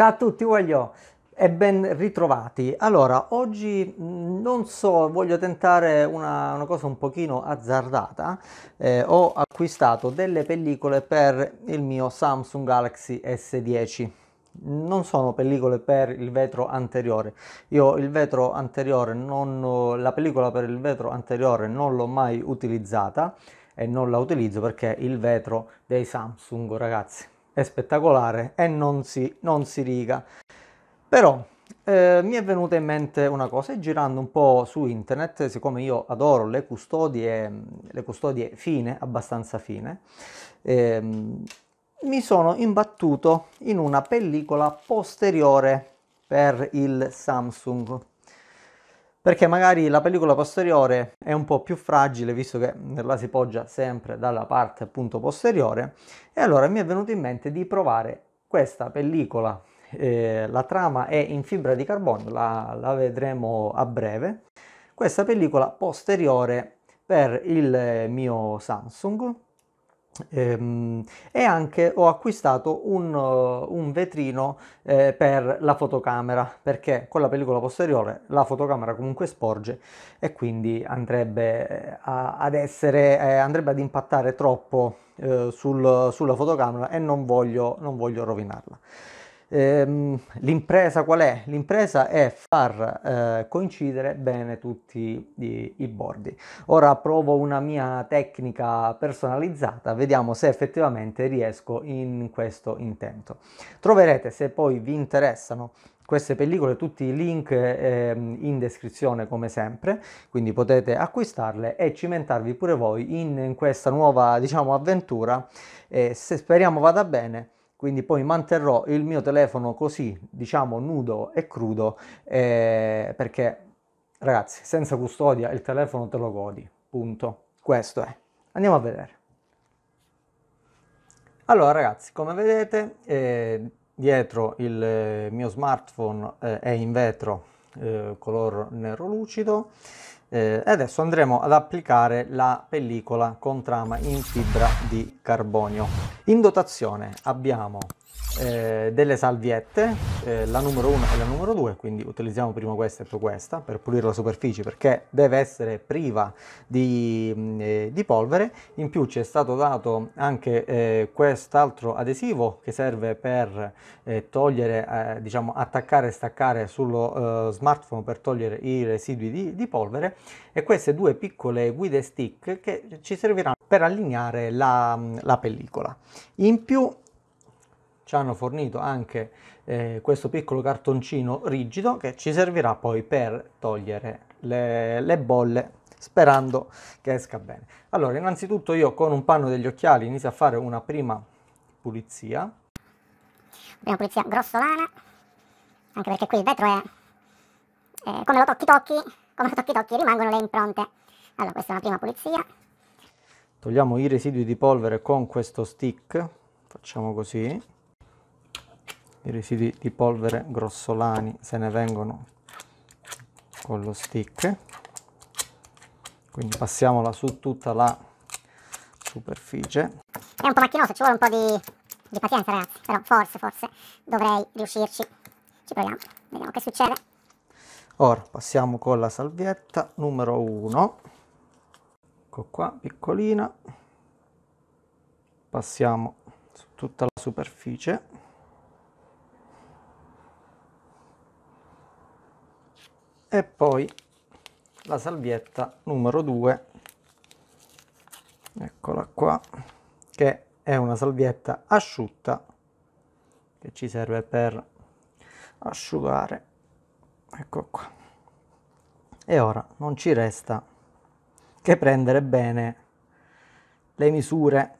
Ciao a tutti, voglio e ben ritrovati. Allora, oggi mm, non so, voglio tentare una, una cosa un pochino azzardata. Eh, ho acquistato delle pellicole per il mio Samsung Galaxy S10 non sono pellicole per il vetro anteriore io il vetro anteriore non la pellicola per il vetro anteriore non l'ho mai utilizzata e non la utilizzo perché il vetro dei samsung ragazzi è spettacolare e non si, non si riga. Però eh, mi è venuta in mente una cosa e girando un po' su internet, siccome io adoro le custodie, le custodie fine, abbastanza fine, ehm, mi sono imbattuto in una pellicola posteriore per il Samsung perché magari la pellicola posteriore è un po' più fragile visto che la si poggia sempre dalla parte appunto posteriore e allora mi è venuto in mente di provare questa pellicola eh, la trama è in fibra di carbonio la, la vedremo a breve questa pellicola posteriore per il eh, mio Samsung Ehm, e anche ho acquistato un, eh, un vetrino eh, per la fotocamera perché con la pellicola posteriore la fotocamera comunque sporge e quindi andrebbe, eh, a, ad, essere, eh, andrebbe ad impattare troppo eh, sul, sulla fotocamera e non voglio, non voglio rovinarla. Ehm, l'impresa qual è? L'impresa è far eh, coincidere bene tutti i, i bordi. Ora provo una mia tecnica personalizzata, vediamo se effettivamente riesco in questo intento. Troverete se poi vi interessano queste pellicole, tutti i link eh, in descrizione come sempre, quindi potete acquistarle e cimentarvi pure voi in, in questa nuova diciamo avventura e se speriamo vada bene quindi poi manterrò il mio telefono così diciamo nudo e crudo eh, perché ragazzi senza custodia il telefono te lo godi punto questo è andiamo a vedere allora ragazzi come vedete eh, dietro il eh, mio smartphone eh, è in vetro eh, color nero lucido eh, adesso andremo ad applicare la pellicola con trama in fibra di carbonio. In dotazione abbiamo eh, delle salviette, eh, la numero 1 e la numero 2, quindi utilizziamo prima questa e poi questa per pulire la superficie perché deve essere priva di, mm, eh, di polvere. In più ci è stato dato anche eh, quest'altro adesivo che serve per eh, togliere, eh, diciamo attaccare e staccare sullo smartphone per togliere i residui di, di polvere e queste due piccole guide stick che ci serviranno per allineare la, mm, la pellicola. In più ci hanno fornito anche eh, questo piccolo cartoncino rigido che ci servirà poi per togliere le, le bolle sperando che esca bene. Allora, innanzitutto io con un panno degli occhiali inizio a fare una prima pulizia. Prima pulizia grossolana, anche perché qui il vetro è... Eh, come lo tocchi tocchi, come lo tocchi tocchi rimangono le impronte. Allora, questa è la prima pulizia. Togliamo i residui di polvere con questo stick, facciamo così i residui di polvere grossolani se ne vengono con lo stick quindi passiamola su tutta la superficie è un po' macchinoso ci vuole un po' di, di pazienza ragazzi però forse forse dovrei riuscirci ci proviamo vediamo che succede ora passiamo con la salvietta numero 1 ecco qua piccolina passiamo su tutta la superficie e poi la salvietta numero 2 eccola qua che è una salvietta asciutta che ci serve per asciugare ecco qua e ora non ci resta che prendere bene le misure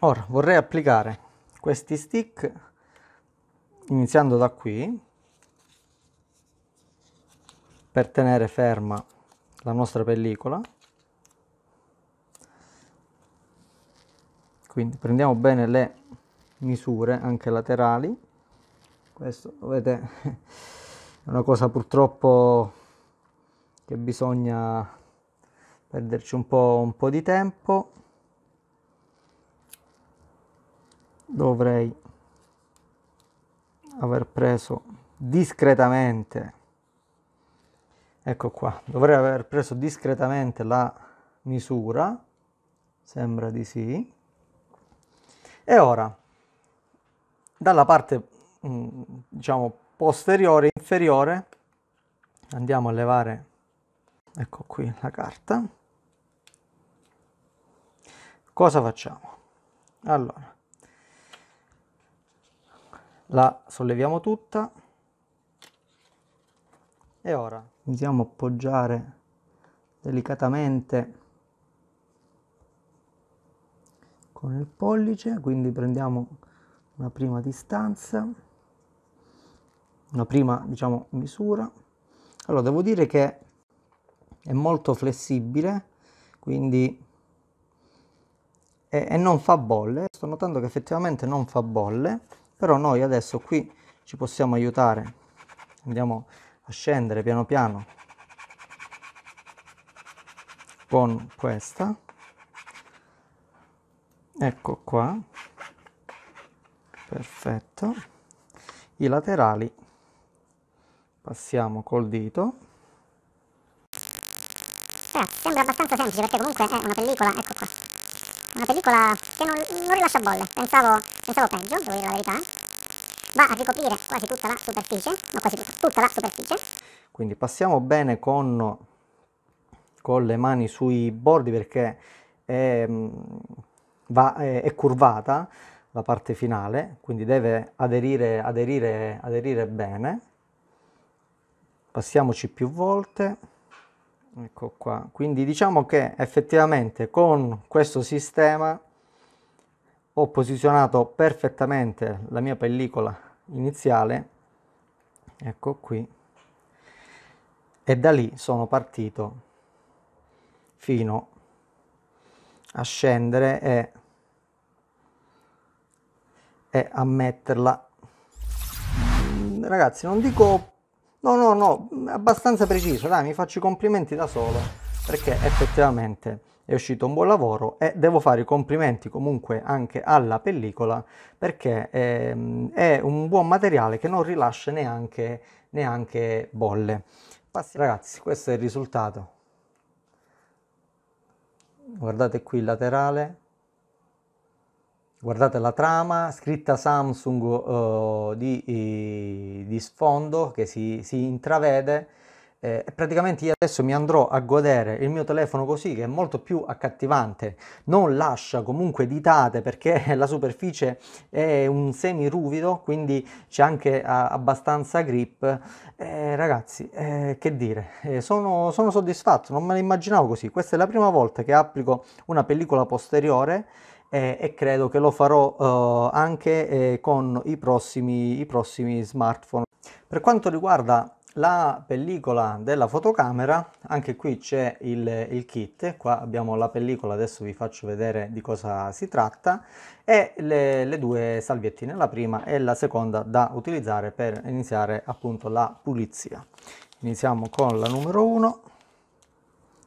ora vorrei applicare questi stick iniziando da qui per tenere ferma la nostra pellicola quindi prendiamo bene le misure anche laterali questo vedete è una cosa purtroppo che bisogna perderci un po', un po di tempo dovrei aver preso discretamente ecco qua dovrei aver preso discretamente la misura sembra di sì e ora dalla parte mm, diciamo posteriore inferiore andiamo a levare ecco qui la carta cosa facciamo allora la solleviamo tutta e ora iniziamo a appoggiare delicatamente con il pollice quindi prendiamo una prima distanza una prima diciamo misura allora devo dire che è molto flessibile quindi e non fa bolle sto notando che effettivamente non fa bolle però noi adesso qui ci possiamo aiutare andiamo a scendere piano piano con questa ecco qua perfetto i laterali passiamo col dito eh, sembra abbastanza semplice perché comunque è una pellicola ecco qua una pellicola che non, non rilascia bolle, pensavo, pensavo peggio, devo dire la verità, va a ricoprire quasi tutta la superficie, ma quasi tutta, tutta la superficie. Quindi passiamo bene con, con le mani sui bordi perché è, va, è, è curvata la parte finale, quindi deve aderire, aderire, aderire bene. Passiamoci più volte ecco qua quindi diciamo che effettivamente con questo sistema ho posizionato perfettamente la mia pellicola iniziale ecco qui e da lì sono partito fino a scendere e, e a metterla ragazzi non dico No, no, no, abbastanza preciso, dai, mi faccio i complimenti da solo, perché effettivamente è uscito un buon lavoro e devo fare i complimenti comunque anche alla pellicola, perché è, ehm, è un buon materiale che non rilascia neanche, neanche bolle. Ragazzi, questo è il risultato. Guardate qui il laterale, Guardate la trama, scritta Samsung uh, di, eh, di, sfondo che si, si intravede. Eh, praticamente io adesso mi andrò a godere il mio telefono così che è molto più accattivante, non lascia comunque ditate perché la superficie è un semi ruvido, quindi c'è anche eh, abbastanza grip. Eh, ragazzi, eh, che dire, sono, sono soddisfatto, non me ne immaginavo così. Questa è la prima volta che applico una pellicola posteriore eh, e credo che lo farò eh, anche eh, con i prossimi, i prossimi smartphone. Per quanto riguarda la pellicola della fotocamera, anche qui c'è il, il, kit, qua abbiamo la pellicola, adesso vi faccio vedere di cosa si tratta, e le, le, due salviettine, la prima e la seconda da utilizzare per iniziare appunto la pulizia. Iniziamo con la numero 1,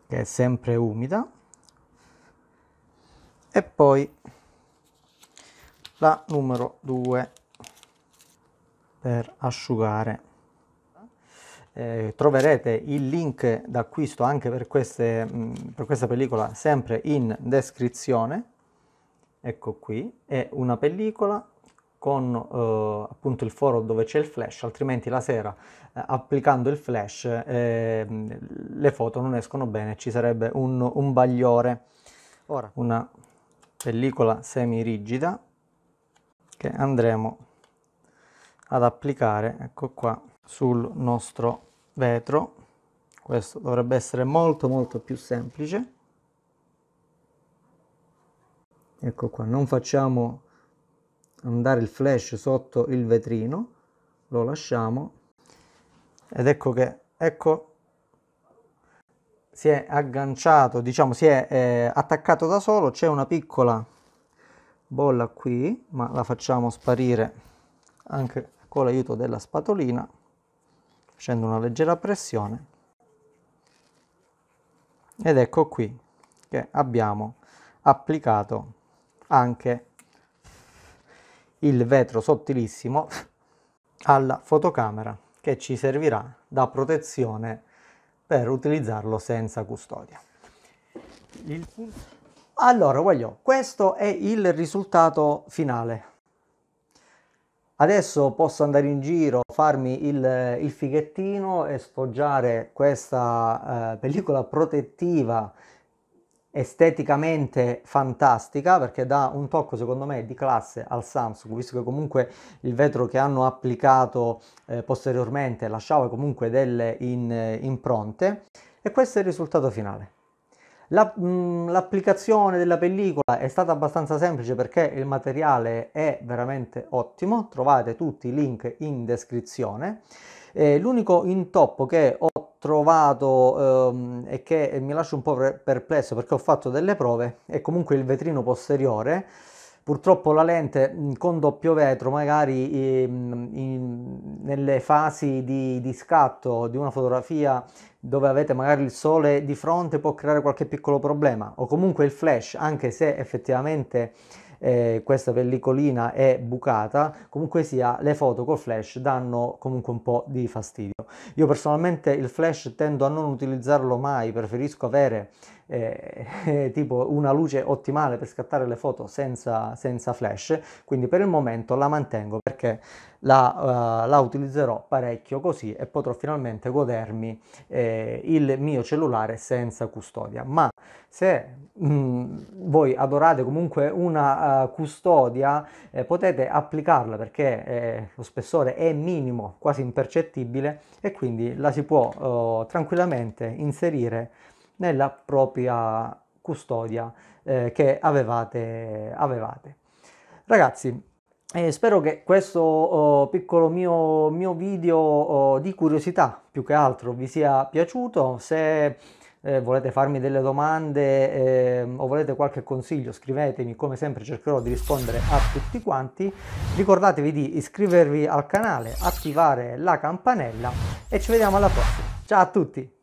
che è sempre umida, e poi la numero 2 per asciugare eh, troverete il link d'acquisto anche per, queste, mh, mm, per questa pellicola sempre in descrizione ecco qui è una pellicola con eh, appunto il foro dove c'è il flash, altrimenti la sera eh, applicando il flash eh, le foto non escono bene, ci sarebbe un, un bagliore. Ora, una pellicola semi rigida che andremo ad applicare ecco qua sul nostro vetro questo dovrebbe essere molto molto più semplice ecco qua non facciamo andare il flash sotto il vetrino lo lasciamo ed ecco che ecco si è agganciato, diciamo si è eh, attaccato da solo, c'è una piccola bolla qui, ma la facciamo sparire anche con l'aiuto della spatolina, facendo una leggera pressione. Ed ecco qui che abbiamo applicato anche il vetro sottilissimo alla fotocamera che ci servirà da protezione per utilizzarlo senza custodia. Allora, voglio, questo è il risultato finale. Adesso posso andare in giro, farmi il, il fighettino e sfoggiare questa eh, pellicola protettiva esteticamente fantastica perché dà un tocco secondo me di classe al Samsung visto che comunque il vetro che hanno applicato eh, posteriormente lasciava comunque delle in, eh, impronte e questo è il risultato finale La, mm, l'applicazione della pellicola è stata abbastanza semplice perché il materiale è veramente ottimo trovate tutti i link in descrizione eh, l'unico intoppo che ho trovato ehm, e che mi lascia un po' perplesso perché ho fatto delle prove è comunque il vetrino posteriore. Purtroppo la lente con doppio vetro magari in, ehm, in, nelle fasi di, di scatto di una fotografia dove avete magari il sole di fronte può creare qualche piccolo problema o comunque il flash anche se effettivamente eh, questa pellicolina è bucata, comunque sia le foto col flash danno comunque un po' di fastidio. Io personalmente il flash tendo a non utilizzarlo mai, preferisco avere eh, tipo una luce ottimale per scattare le foto senza, senza, flash, quindi per il momento la mantengo perché la, uh, la utilizzerò parecchio così e potrò finalmente godermi eh, il mio cellulare senza custodia. Ma se mh, mm, voi adorate comunque una uh, custodia eh, potete applicarla perché eh, lo spessore è minimo, quasi impercettibile e quindi la si può uh, tranquillamente inserire nella propria custodia eh, che avevate, avevate. Ragazzi, eh, spero che questo oh, piccolo mio, mio video oh, di curiosità più che altro vi sia piaciuto. Se eh, volete farmi delle domande eh, o volete qualche consiglio scrivetemi come sempre cercherò di rispondere a tutti quanti ricordatevi di iscrivervi al canale attivare la campanella e ci vediamo alla prossima ciao a tutti